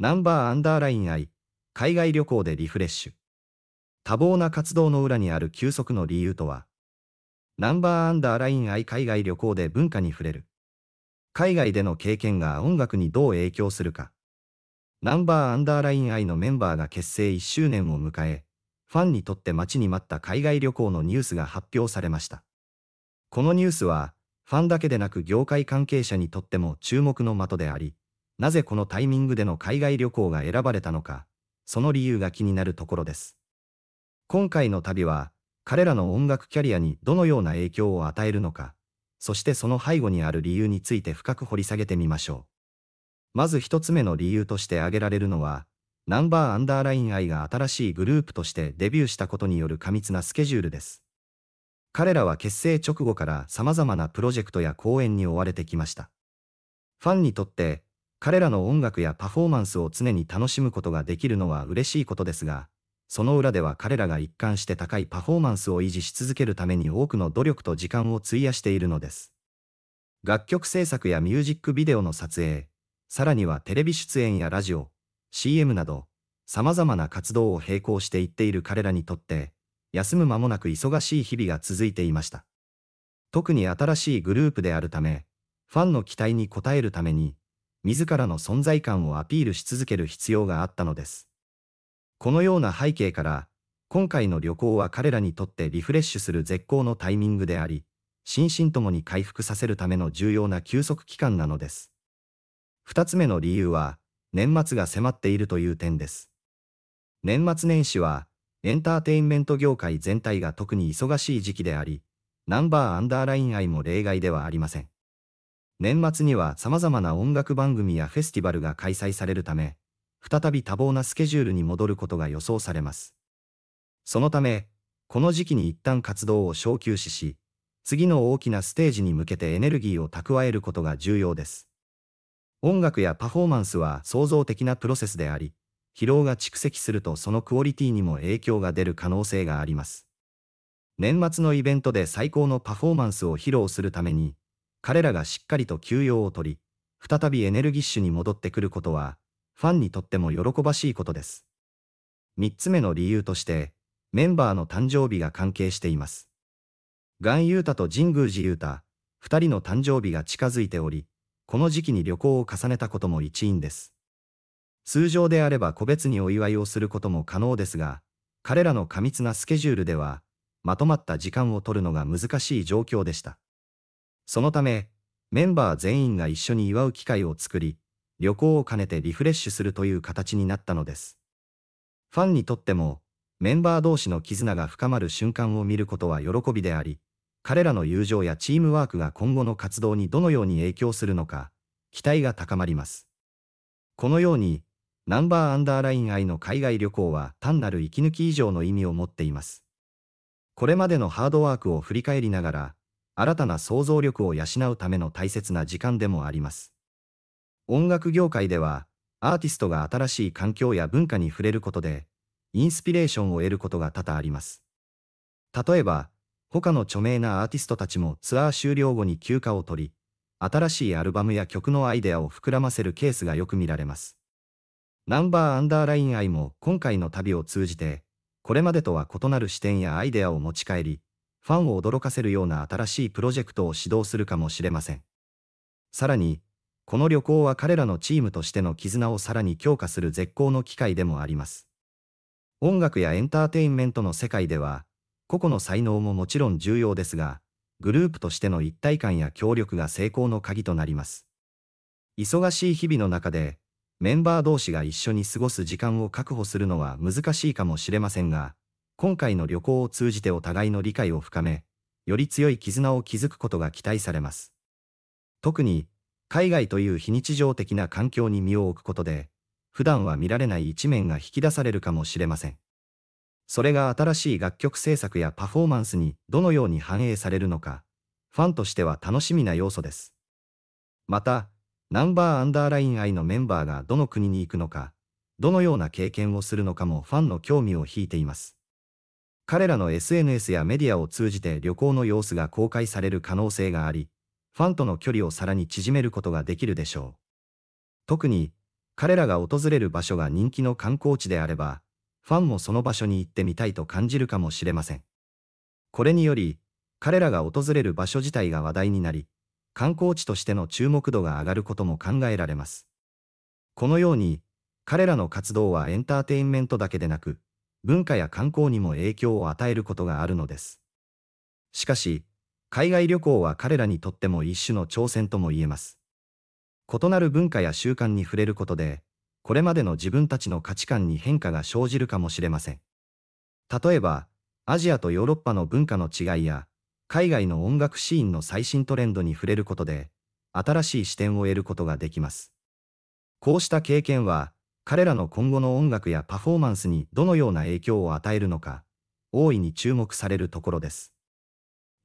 ナンバーアンダーライン I、海外旅行でリフレッシュ。多忙な活動の裏にある休息の理由とは、ナンバーアンダーライン I 海外旅行で文化に触れる。海外での経験が音楽にどう影響するか。ナンバーアンダーライン I のメンバーが結成1周年を迎え、ファンにとって待ちに待った海外旅行のニュースが発表されました。このニュースは、ファンだけでなく業界関係者にとっても注目の的であり、なぜこのタイミングでの海外旅行が選ばれたのか、その理由が気になるところです。今回の旅は、彼らの音楽キャリアにどのような影響を与えるのか、そしてその背後にある理由について深く掘り下げてみましょう。まず一つ目の理由として挙げられるのは、ナンバーアンダーラインイが新しいグループとしてデビューしたことによる過密なスケジュールです。彼らは結成直後から様々なプロジェクトや公演に追われてきました。ファンにとって彼らの音楽やパフォーマンスを常に楽しむことができるのは嬉しいことですが、その裏では彼らが一貫して高いパフォーマンスを維持し続けるために多くの努力と時間を費やしているのです。楽曲制作やミュージックビデオの撮影、さらにはテレビ出演やラジオ、CM など、様々な活動を並行していっている彼らにとって、休む間もなく忙しい日々が続いていました。特に新しいグループであるため、ファンの期待に応えるために、自らの存在感をアピールし続ける必要があったのです。このような背景から、今回の旅行は彼らにとってリフレッシュする絶好のタイミングであり、心身ともに回復させるための重要な休息期間なのです。二つ目の理由は、年末が迫っているという点です。年末年始は、エンターテインメント業界全体が特に忙しい時期であり、ナンバーアンダーライン愛も例外ではありません。年末には様々な音楽番組やフェスティバルが開催されるため、再び多忙なスケジュールに戻ることが予想されます。そのため、この時期に一旦活動を小休止し、次の大きなステージに向けてエネルギーを蓄えることが重要です。音楽やパフォーマンスは創造的なプロセスであり、疲労が蓄積するとそのクオリティにも影響が出る可能性があります。年末のイベントで最高のパフォーマンスを披露するために、彼らがしっかりと休養を取り、再びエネルギッシュに戻ってくることは、ファンにとっても喜ばしいことです。三つ目の理由として、メンバーの誕生日が関係しています。ガンユータと神宮寺ユータ、2人の誕生日が近づいており、この時期に旅行を重ねたことも一因です。通常であれば個別にお祝いをすることも可能ですが、彼らの過密なスケジュールでは、まとまった時間を取るのが難しい状況でした。そのため、メンバー全員が一緒に祝う機会を作り、旅行を兼ねてリフレッシュするという形になったのです。ファンにとっても、メンバー同士の絆が深まる瞬間を見ることは喜びであり、彼らの友情やチームワークが今後の活動にどのように影響するのか、期待が高まります。このように、ナンバーアンダーライン愛の海外旅行は単なる息抜き以上の意味を持っています。これまでのハードワークを振り返りながら、新たな想像力を養うための大切な時間でもあります。音楽業界では、アーティストが新しい環境や文化に触れることで、インスピレーションを得ることが多々あります。例えば、他の著名なアーティストたちもツアー終了後に休暇を取り、新しいアルバムや曲のアイデアを膨らませるケースがよく見られます。ナンバーアンダーライン愛も今回の旅を通じて、これまでとは異なる視点やアイデアを持ち帰り、ファンを驚かせるような新しいプロジェクトを指導するかもしれません。さらに、この旅行は彼らのチームとしての絆をさらに強化する絶好の機会でもあります。音楽やエンターテインメントの世界では、個々の才能ももちろん重要ですが、グループとしての一体感や協力が成功の鍵となります。忙しい日々の中で、メンバー同士が一緒に過ごす時間を確保するのは難しいかもしれませんが、今回の旅行を通じてお互いの理解を深め、より強い絆を築くことが期待されます。特に、海外という非日常的な環境に身を置くことで、普段は見られない一面が引き出されるかもしれません。それが新しい楽曲制作やパフォーマンスにどのように反映されるのか、ファンとしては楽しみな要素です。また、ナンバーアンダーライン愛のメンバーがどの国に行くのか、どのような経験をするのかもファンの興味を引いています。彼らの SNS やメディアを通じて旅行の様子が公開される可能性があり、ファンとの距離をさらに縮めることができるでしょう。特に、彼らが訪れる場所が人気の観光地であれば、ファンもその場所に行ってみたいと感じるかもしれません。これにより、彼らが訪れる場所自体が話題になり、観光地としての注目度が上がることも考えられます。このように、彼らの活動はエンターテインメントだけでなく、文化や観光にも影響を与えることがあるのです。しかし、海外旅行は彼らにとっても一種の挑戦とも言えます。異なる文化や習慣に触れることで、これまでの自分たちの価値観に変化が生じるかもしれません。例えば、アジアとヨーロッパの文化の違いや、海外の音楽シーンの最新トレンドに触れることで、新しい視点を得ることができます。こうした経験は、彼らの今後の音楽やパフォーマンスにどのような影響を与えるのか、大いに注目されるところです。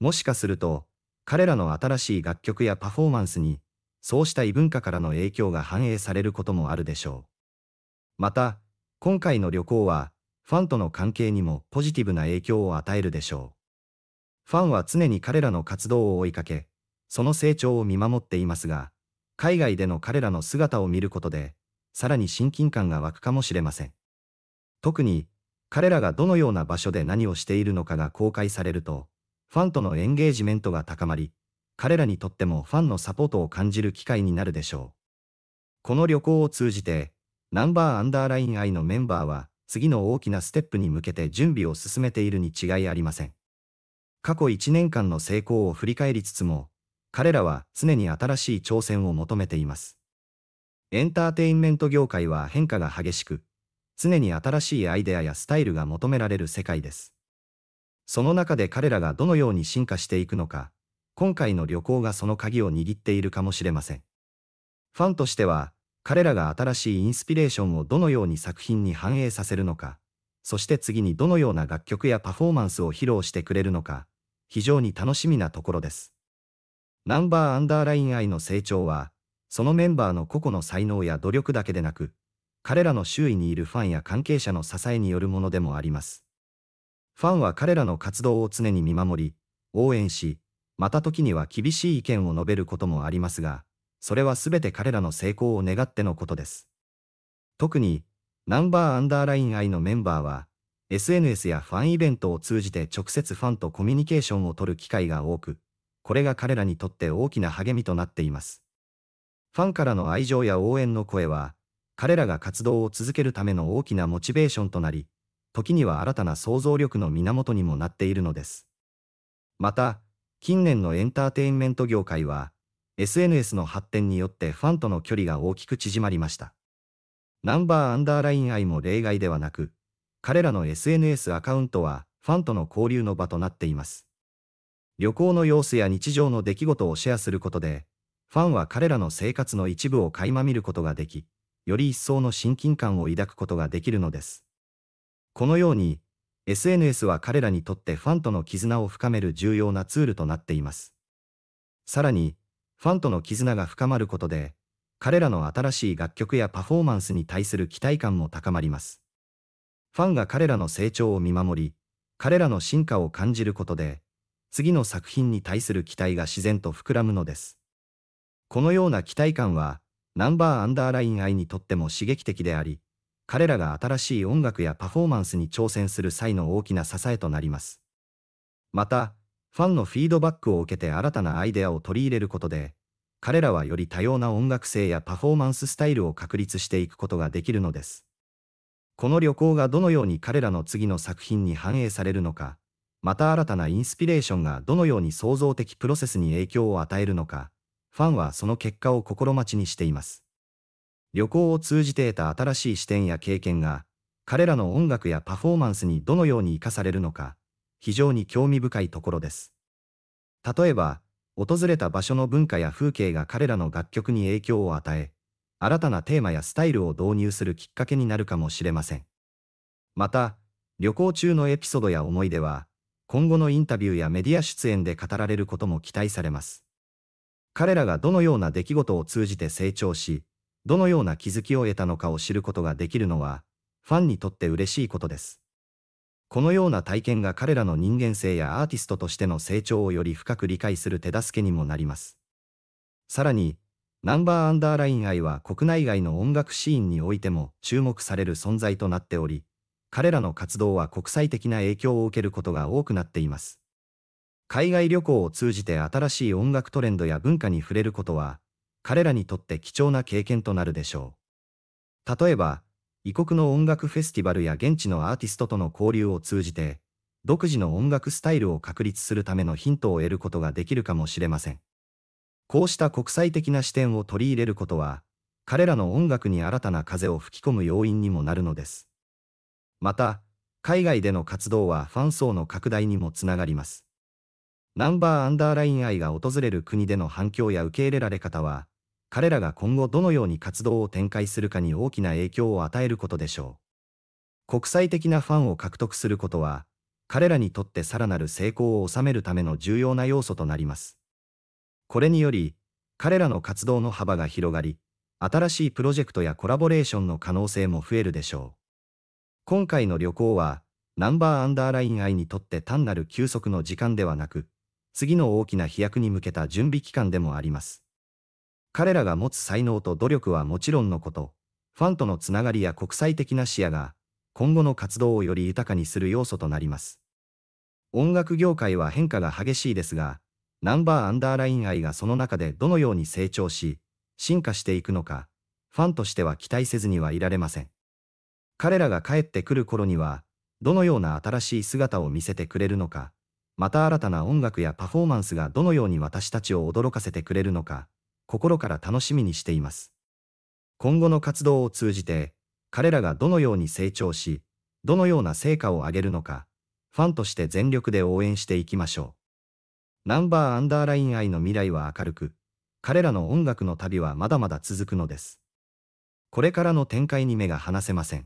もしかすると、彼らの新しい楽曲やパフォーマンスに、そうした異文化からの影響が反映されることもあるでしょう。また、今回の旅行は、ファンとの関係にもポジティブな影響を与えるでしょう。ファンは常に彼らの活動を追いかけ、その成長を見守っていますが、海外での彼らの姿を見ることで、さらに親近感が湧くかもしれません。特に、彼らがどのような場所で何をしているのかが公開されると、ファンとのエンゲージメントが高まり、彼らにとってもファンのサポートを感じる機会になるでしょう。この旅行を通じて、ナンバーアンダーライン愛のメンバーは、次の大きなステップに向けて準備を進めているに違いありません。過去1年間の成功を振り返りつつも、彼らは常に新しい挑戦を求めています。エンターテインメント業界は変化が激しく、常に新しいアイデアやスタイルが求められる世界です。その中で彼らがどのように進化していくのか、今回の旅行がその鍵を握っているかもしれません。ファンとしては、彼らが新しいインスピレーションをどのように作品に反映させるのか、そして次にどのような楽曲やパフォーマンスを披露してくれるのか、非常に楽しみなところです。ナンバーアンダーライン愛の成長は、そのメンバーの個々の才能や努力だけでなく、彼らの周囲にいるファンや関係者の支えによるものでもあります。ファンは彼らの活動を常に見守り、応援し、また時には厳しい意見を述べることもありますが、それは全て彼らの成功を願ってのことです。特に、ナンバーアンダーライン愛のメンバーは、SNS やファンイベントを通じて直接ファンとコミュニケーションをとる機会が多く、これが彼らにとって大きな励みとなっています。ファンからの愛情や応援の声は、彼らが活動を続けるための大きなモチベーションとなり、時には新たな想像力の源にもなっているのです。また、近年のエンターテインメント業界は、SNS の発展によってファンとの距離が大きく縮まりました。ナンバーアンダーライン愛も例外ではなく、彼らの SNS アカウントはファンとの交流の場となっています。旅行の様子や日常の出来事をシェアすることで、ファンは彼らの生活の一部を垣間見ることができ、より一層の親近感を抱くことができるのです。このように、SNS は彼らにとってファンとの絆を深める重要なツールとなっています。さらに、ファンとの絆が深まることで、彼らの新しい楽曲やパフォーマンスに対する期待感も高まります。ファンが彼らの成長を見守り、彼らの進化を感じることで、次の作品に対する期待が自然と膨らむのです。このような期待感は、ナンバーアンダーライン愛にとっても刺激的であり、彼らが新しい音楽やパフォーマンスに挑戦する際の大きな支えとなります。また、ファンのフィードバックを受けて新たなアイデアを取り入れることで、彼らはより多様な音楽性やパフォーマンススタイルを確立していくことができるのです。この旅行がどのように彼らの次の作品に反映されるのか、また新たなインスピレーションがどのように創造的プロセスに影響を与えるのか、ファンはその結果を心待ちにしています。旅行を通じて得た新しい視点や経験が、彼らの音楽やパフォーマンスにどのように生かされるのか、非常に興味深いところです。例えば、訪れた場所の文化や風景が彼らの楽曲に影響を与え、新たなテーマやスタイルを導入するきっかけになるかもしれません。また、旅行中のエピソードや思い出は、今後のインタビューやメディア出演で語られることも期待されます。彼らがどのような出来事を通じて成長し、どのような気づきを得たのかを知ることができるのは、ファンにとって嬉しいことです。このような体験が彼らの人間性やアーティストとしての成長をより深く理解する手助けにもなります。さらに、ナンバーアンダーライン愛は国内外の音楽シーンにおいても注目される存在となっており、彼らの活動は国際的な影響を受けることが多くなっています。海外旅行を通じて新しい音楽トレンドや文化に触れることは、彼らにとって貴重な経験となるでしょう。例えば、異国の音楽フェスティバルや現地のアーティストとの交流を通じて、独自の音楽スタイルを確立するためのヒントを得ることができるかもしれません。こうした国際的な視点を取り入れることは、彼らの音楽に新たな風を吹き込む要因にもなるのです。また、海外での活動はファン層の拡大にもつながります。ナンバーアンダーライン愛が訪れる国での反響や受け入れられ方は、彼らが今後どのように活動を展開するかに大きな影響を与えることでしょう。国際的なファンを獲得することは、彼らにとってさらなる成功を収めるための重要な要素となります。これにより、彼らの活動の幅が広がり、新しいプロジェクトやコラボレーションの可能性も増えるでしょう。今回の旅行は、ナンバーアンダーライン愛にとって単なる休息の時間ではなく、次の大きな飛躍に向けた準備期間でもあります。彼らが持つ才能と努力はもちろんのこと、ファンとのつながりや国際的な視野が、今後の活動をより豊かにする要素となります。音楽業界は変化が激しいですが、ナンバーアンダーライン愛がその中でどのように成長し、進化していくのか、ファンとしては期待せずにはいられません。彼らが帰ってくる頃には、どのような新しい姿を見せてくれるのか、また新たな音楽やパフォーマンスがどのように私たちを驚かせてくれるのか、心から楽しみにしています。今後の活動を通じて、彼らがどのように成長し、どのような成果を上げるのか、ファンとして全力で応援していきましょう。ナンバーアンダーライン愛の未来は明るく、彼らの音楽の旅はまだまだ続くのです。これからの展開に目が離せません。